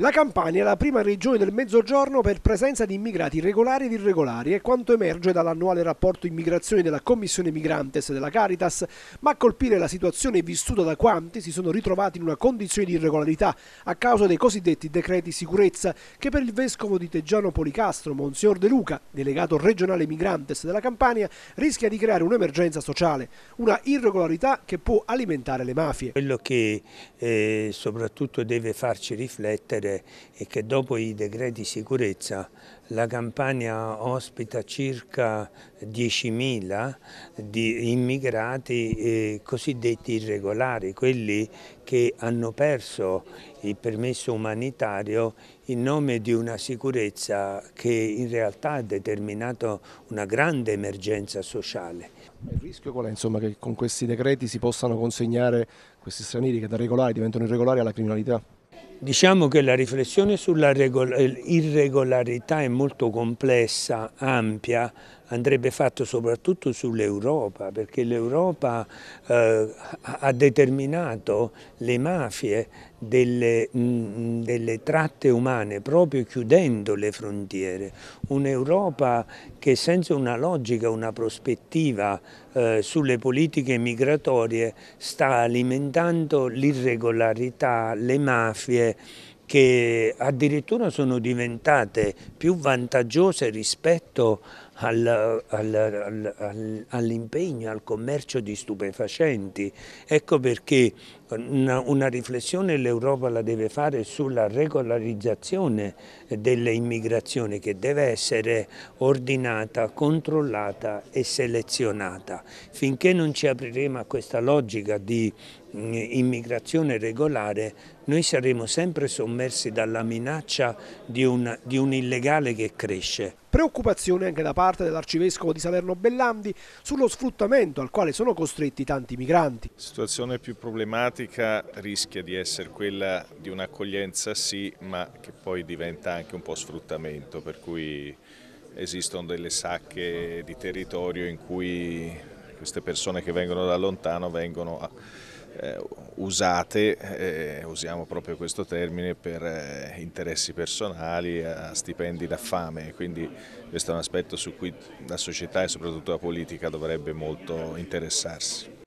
La Campania è la prima regione del Mezzogiorno per presenza di immigrati regolari ed irregolari è quanto emerge dall'annuale rapporto immigrazione della Commissione Migrantes della Caritas, ma a colpire la situazione vissuta da quanti si sono ritrovati in una condizione di irregolarità a causa dei cosiddetti decreti sicurezza che per il vescovo di Teggiano Policastro, Monsignor De Luca, delegato regionale Migrantes della Campania, rischia di creare un'emergenza sociale, una irregolarità che può alimentare le mafie. Quello che eh, soprattutto deve farci riflettere dire è che dopo i decreti sicurezza la Campania ospita circa 10.000 di immigrati eh, cosiddetti irregolari, quelli che hanno perso il permesso umanitario in nome di una sicurezza che in realtà ha determinato una grande emergenza sociale. Il rischio qual è insomma, che con questi decreti si possano consegnare questi stranieri che da regolari diventano irregolari alla criminalità? Diciamo che la riflessione sull'irregolarità eh, è molto complessa, ampia, andrebbe fatto soprattutto sull'Europa, perché l'Europa eh, ha determinato le mafie delle, mh, mm, mm, delle, tratte umane proprio chiudendo le frontiere. Un'Europa che senza una logica, una prospettiva eh, sulle politiche migratorie sta alimentando l'irregolarità, le mafie, che addirittura sono diventate più vantaggiose rispetto a al, al, al, all'impegno, al commercio di stupefacenti. Ecco perché una, una riflessione l'Europa la deve fare sulla regolarizzazione dell'immigrazione che deve essere ordinata, controllata e selezionata. Finché non ci apriremo a questa logica di mm, immigrazione regolare, noi saremo sempre sommersi dalla minaccia di un, di un illegale che cresce. Preoccupazione anche da parte dell'arcivescovo di Salerno Bellandi sullo sfruttamento al quale sono costretti tanti migranti. La situazione più problematica rischia di essere quella di un'accoglienza sì, ma che poi diventa anche un po' sfruttamento, per cui esistono delle sacche di territorio in cui queste persone che vengono da lontano vengono a, eh, usate, eh, usiamo proprio questo termine, per eh, interessi personali, eh, a stipendi da fame, quindi questo è un aspetto su cui la società e soprattutto la politica dovrebbe molto interessarsi.